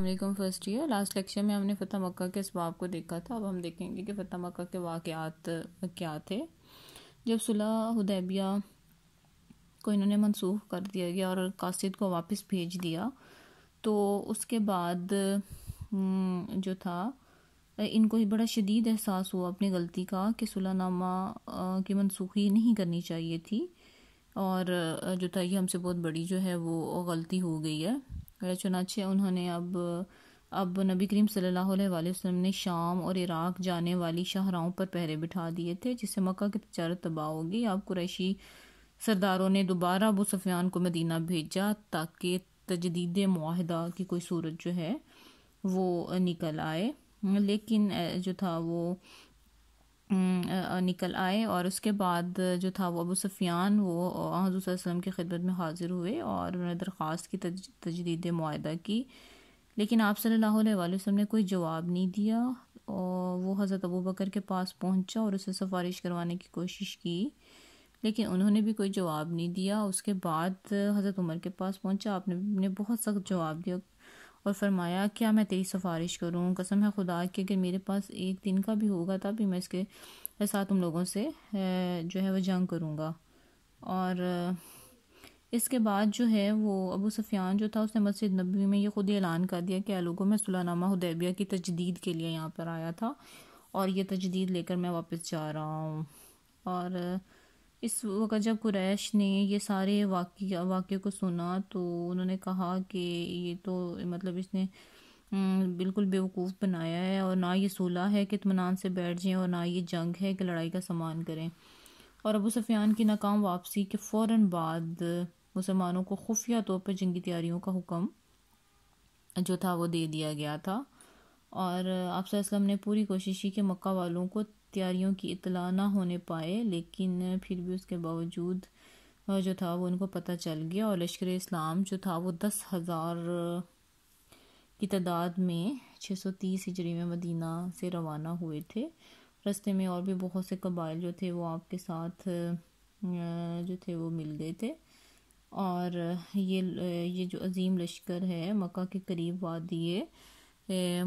अल्लाम first year last lecture में हमने फतेह मक्का के इसबाब को देखा था अब हम देखेंगे कि फ़तह मक्का के वाक़ात क्या थे जब सुलह हदैबिया को इन्होंने मनसूख कर दिया गया और कासिद को वापस भेज दिया तो उसके बाद हम्म, जो था इनको बड़ा शदीद एहसास हुआ अपनी गलती का कि सुलहनामा की मनसूखी नहीं करनी चाहिए थी और जो था ये हमसे बहुत बड़ी जो है वो गलती हो गई है चुनाचे उन्होंने अब अब नबी करीम सल्लल्लाहु अलैहि वसल्लम ने शाम और इराक जाने वाली शाहराओं पर पहरे बिठा दिए थे जिससे मक्का की तजारत तबाह होगी अब कुरैशी सरदारों ने दोबारा अबू सफियान को मदीना भेजा ताकि तजदीद माहदा की कोई सूरत जो है वो निकल आए लेकिन जो था वो हम्म, निकल आए और उसके बाद जो था वो अबू सफ़ियान वो हजूर वसम की खिदमत में हाजिर हुए और उन्होंने दरख्वास्त की तज, तजदीद माहा की लेकिन आप सल्लल्लाहु अलैहि वसल्लम ने कोई जवाब नहीं दिया और वो हज़रत अबू बकर के पास पहुंचा और उसे सिफारिश करवाने की कोशिश की लेकिन उन्होंने भी कोई जवाब नहीं दिया उसके बाद हज़रत उमर के पास पहुंचा आपने ने बहुत सख्त जवाब दिया और फरमाया क्या मैं तेरी सिफारिश करूँ कसम है खुदा कि अगर मेरे पास एक दिन का भी होगा तब भी मैं इसके साथ उन लोगों से जो है वह जंग करूँगा और इसके बाद जो है वो अबू सफियान जो था उसने मस्जिद नबी में ये ख़ुद ही ऐलान कर दिया कि लोगों में सुलानामा हदैबिया की तजदीद के लिए यहाँ पर आया था और ये तजदीद लेकर मैं वापस जा रहा हूँ और इस वक्त जब कुरैश ने ये सारे वाक़ वाक्य को सुना तो उन्होंने कहा कि ये तो मतलब इसने बिल्कुल बेवकूफ़ बनाया है और ना ये सूला है कि इतमान से बैठ जाएं और ना ये जंग है कि लड़ाई का सामान करें और अबू सफ़ियान की नाकाम वापसी के फ़ौर बाद मुसलमानों को खुफिया तौर पर जंगी तैयारियों का हुक्म जो था वो दे दिया गया था और आप ने पूरी कोशिश की कि मक्का वालों को तैयारियों की इतला ना होने पाए लेकिन फिर भी उसके बावजूद जो था वो उनको पता चल गया और लश्कर इस्लाम जो था वो दस हज़ार की तादाद में 630 हिजरी में मदीना से रवाना हुए थे रस्ते में और भी बहुत से कबाइल जो थे वो आपके साथ जो थे वो मिल गए थे और ये ये जो अजीम लश्कर है मक्का के करीब वादी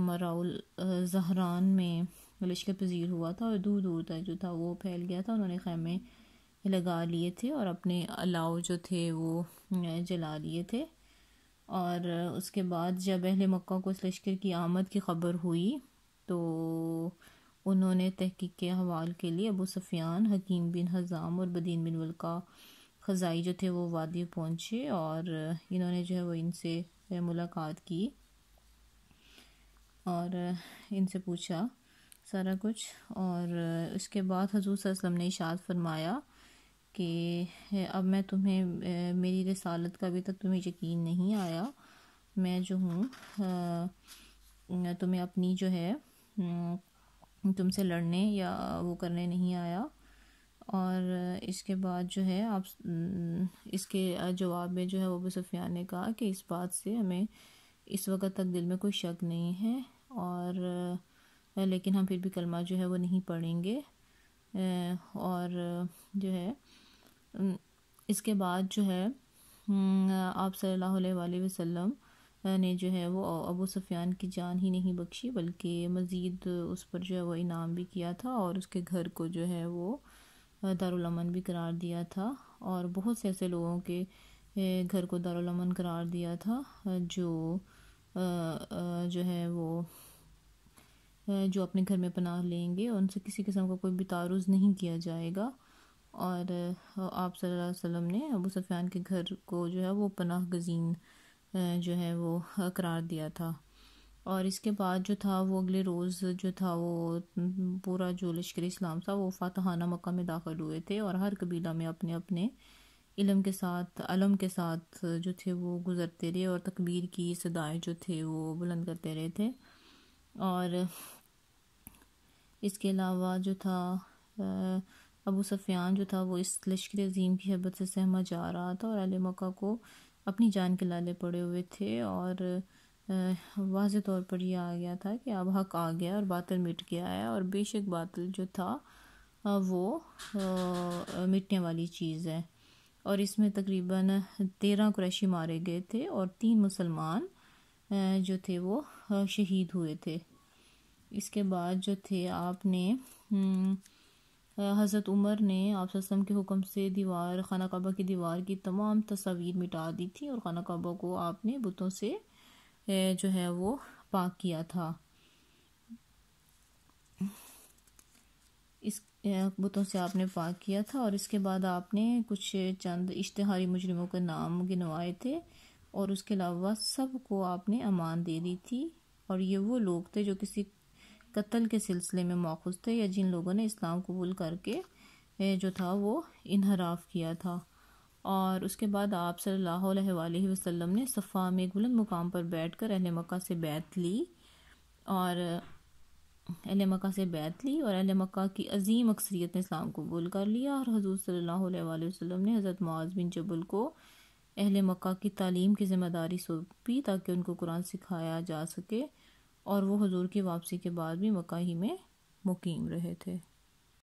मराउल जहरान में लश्कर पजीर हुआ था और दूर दूर तक जो था वो फैल गया था उन्होंने खैमे लगा लिए थे और अपने अलाव जो थे वो जला लिए थे और उसके बाद जब अहल मक्का को इस लश्कर की आमद की खबर हुई तो उन्होंने तहकीक के हवाल के लिए अबू सफियान हकीम बिन हज़ाम और बदीन बिन वलका ख़ज़ाई जो थे वो वादी पहुँचे और इन्होंने जो है वो इनसे मुलाकात की और इनसे पूछा सारा कुछ और इसके बाद हजूर वसलम ने इशाद फरमाया कि अब मैं तुम्हें मेरी रसालत का अभी तक तुम्हें यकीन नहीं आया मैं जो हूँ तुम्हें अपनी जो है तुमसे लड़ने या वो करने नहीं आया और इसके बाद जो है आप इसके जवाब में जो है वो सफिया ने कहा कि इस बात से हमें इस वक्त तक दिल में कोई शक नहीं है और लेकिन हम फिर भी कलमा जो है वो नहीं पढ़ेंगे और जो है इसके बाद जो है आप सल्लल्लाहु अलैहि वसल्लम ने जो है वो अबू सफ़ियान की जान ही नहीं बख्शी बल्कि मज़ीद उस पर जो है वो इनाम भी किया था और उसके घर को जो है वो दारमन भी करार दिया था और बहुत से ऐसे लोगों के घर को दारुलमन करार दिया था जो जो है वो जो अपने घर में पनाह लेंगे और उनसे किसी किस्म का कोई भी तारुज़ नहीं किया जाएगा और आप सल्लल्लाहु अलैहि वसल्लम ने अबू सफ़ियान के घर को जो है वो पनाह गजीन जो है वो करार दिया था और इसके बाद जो था वो अगले रोज़ जो था वो पूरा जो लश्कर इस्लाम था वो फातहाना मक्का में दाखिल हुए थे और हर कबीला में अपने अपने इलम के साथ अलम के साथ जो थे वो गुज़रते रहे और तकबीर की सदाएँ जो थे वो बुलंद करते रहे थे और इसके अलावा जो था अबू सफ़ियान जो था वो इस लश्कर अजीम की हबत से सहमा जा रहा था और अहले मक्का को अपनी जान के लाले पड़े हुए थे और वाज तौर पर यह आ गया था कि अब हक आ गया और बातल मिट गया है और बेशक बातल जो था वो मिटने वाली चीज़ है और इसमें तकरीबन तेरह कुरैशी मारे गए थे और तीन मुसलमान जो थे वो शहीद हुए थे इसके बाद जो थे आपने हम्म, हज़रत उमर ने आप के हुक्म से दीवार खाना काबा की दीवार की तमाम तस्वीर मिटा दी थी और खाना काबा को आपने बुतों से जो है वो पाक किया था इस बुतों से आपने पाक किया था और इसके बाद आपने कुछ चंद इश्तहारी मुजरमों के नाम गिनवाए थे और उसके अलावा सब को आपने अमान दे दी थी और ये वो लोग थे जो किसी कत्ल के सिलसिले में मौखूज थे या जिन लोगों ने इस्लाम कबूल करके जो था वो इनहराफ किया था और उसके बाद आप सल्लल्लाहु अलैहि वसल्लम ने सफ़ा में एक बुलंद मुकाम पर बैठ कर अहल मक्का से बैत ली और अहल मक्का से बैत ली और अहल मक्का की अजीम अक्सरियत ने इस्लाम कबूल कर लिया और हजूर सल्लल्लाहु अलैहि वसल्लम ने हज़रत मुआज़ बिन जबल को अहल मक्का की तालीम की ज़िम्मेदारी सौंपी ताकि उनको कुरान सिखाया जा सके और वो हजूर की वापसी के बाद भी मकाही ही में मुकीम रहे थे